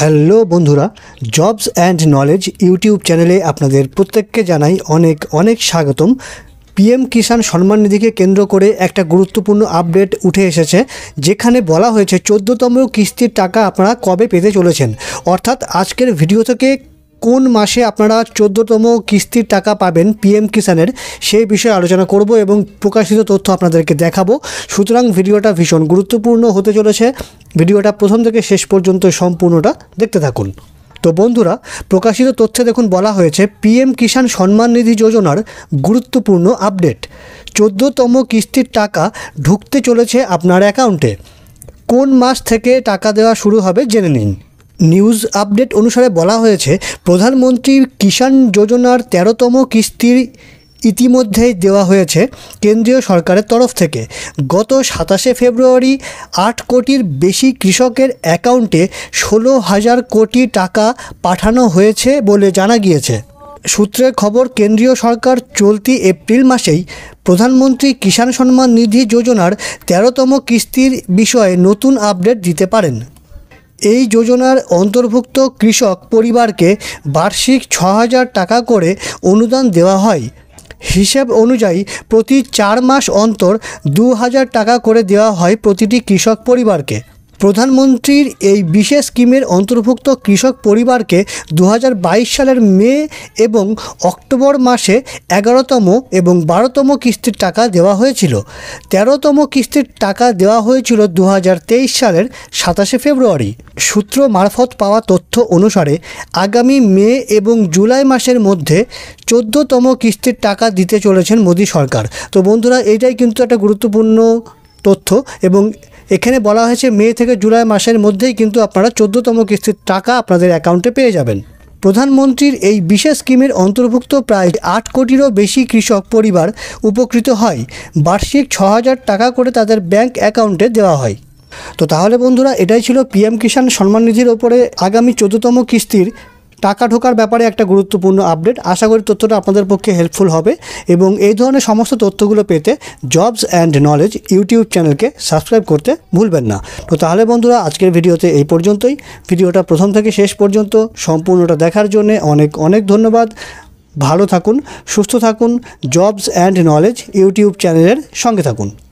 hello বন্ধুরা jobs and knowledge YouTube চ্যানেলে আপনাদের প্রত্যেককে জানাই অনেক অনেক স্বাগতম পিএম কিষাণ সম্মান নিধিকে কেন্দ্র করে একটা গুরুত্বপূর্ণ আপডেট উঠে এসেছে যেখানে বলা হয়েছে চোদ্দোতম কিস্তির টাকা আপনারা কবে পেতে চলেছেন অর্থাৎ আজকের ভিডিও থেকে কোন মাসে আপনারা চোদ্দতম কিস্তির টাকা পাবেন পিএম কিষানের সেই বিষয়ে আলোচনা করব এবং প্রকাশিত তথ্য আপনাদেরকে দেখাবো সুতরাং ভিডিওটা ভীষণ গুরুত্বপূর্ণ হতে চলেছে ভিডিওটা প্রথম থেকে শেষ পর্যন্ত সম্পূর্ণটা দেখতে থাকুন তো বন্ধুরা প্রকাশিত তথ্যে দেখুন বলা হয়েছে পিএম কিষাণ সম্মান নিধি যোজনার গুরুত্বপূর্ণ আপডেট চোদ্দতম কিস্তির টাকা ঢুকতে চলেছে আপনার অ্যাকাউন্টে কোন মাস থেকে টাকা দেওয়া শুরু হবে জেনে নিন নিউজ আপডেট অনুসারে বলা হয়েছে প্রধানমন্ত্রী কিষাণ যোজনার তেরোতম কিস্তির ইতিমধ্যেই দেওয়া হয়েছে কেন্দ্রীয় সরকারের তরফ থেকে গত সাতাশে ফেব্রুয়ারি আট কোটির বেশি কৃষকের অ্যাকাউন্টে ষোলো হাজার কোটি টাকা পাঠানো হয়েছে বলে জানা গিয়েছে সূত্রের খবর কেন্দ্রীয় সরকার চলতি এপ্রিল মাসেই প্রধানমন্ত্রী কিষাণ সম্মান নিধি যোজনার তেরোতম কিস্তির বিষয়ে নতুন আপডেট দিতে পারেন এই যোজনার অন্তর্ভুক্ত কৃষক পরিবারকে বার্ষিক ছ হাজার টাকা করে অনুদান দেওয়া হয় হিসেব অনুযায়ী প্রতি চার মাস অন্তর দু হাজার টাকা করে দেওয়া হয় প্রতিটি কৃষক পরিবারকে প্রধানমন্ত্রীর এই বিশেষ স্কিমের অন্তর্ভুক্ত কৃষক পরিবারকে দু সালের মে এবং অক্টোবর মাসে এগারোতম এবং বারোতম কিস্তির টাকা দেওয়া হয়েছিল তেরোতম কিস্তির টাকা দেওয়া হয়েছিল দু সালের সাতাশে ফেব্রুয়ারি সূত্র মারফত পাওয়া তথ্য অনুসারে আগামী মে এবং জুলাই মাসের মধ্যে চোদ্দোতম কিস্তির টাকা দিতে চলেছেন মোদী সরকার তো বন্ধুরা এটাই কিন্তু একটা গুরুত্বপূর্ণ তথ্য এবং এখানে বলা হয়েছে মে থেকে জুলাই মাসের মধ্যেই কিন্তু আপনারা চোদ্দোতম কিস্তির টাকা আপনাদের অ্যাকাউন্টে পেয়ে যাবেন প্রধানমন্ত্রীর এই বিশেষ স্কিমের অন্তর্ভুক্ত প্রায় আট কোটিরও বেশি কৃষক পরিবার উপকৃত হয় বার্ষিক ছ টাকা করে তাদের ব্যাংক অ্যাকাউন্টে দেওয়া হয় তো তাহলে বন্ধুরা এটাই ছিল পিএম কিষাণ সম্মান নিধির ওপরে আগামী চোদ্দতম কিস্তির টাকা ঢোকার ব্যাপারে একটা গুরুত্বপূর্ণ আপডেট আশা করি তথ্যটা আপনাদের পক্ষে হেল্পফুল হবে এবং এই ধরনের সমস্ত তথ্যগুলো পেতে জবস অ্যান্ড নলেজ ইউটিউব চ্যানেলকে সাবস্ক্রাইব করতে ভুলবেন না তো তাহলে বন্ধুরা আজকের ভিডিওতে এই পর্যন্তই ভিডিওটা প্রথম থেকে শেষ পর্যন্ত সম্পূর্ণটা দেখার জন্যে অনেক অনেক ধন্যবাদ ভালো থাকুন সুস্থ থাকুন জবস অ্যান্ড নলেজ ইউটিউব চ্যানেলের সঙ্গে থাকুন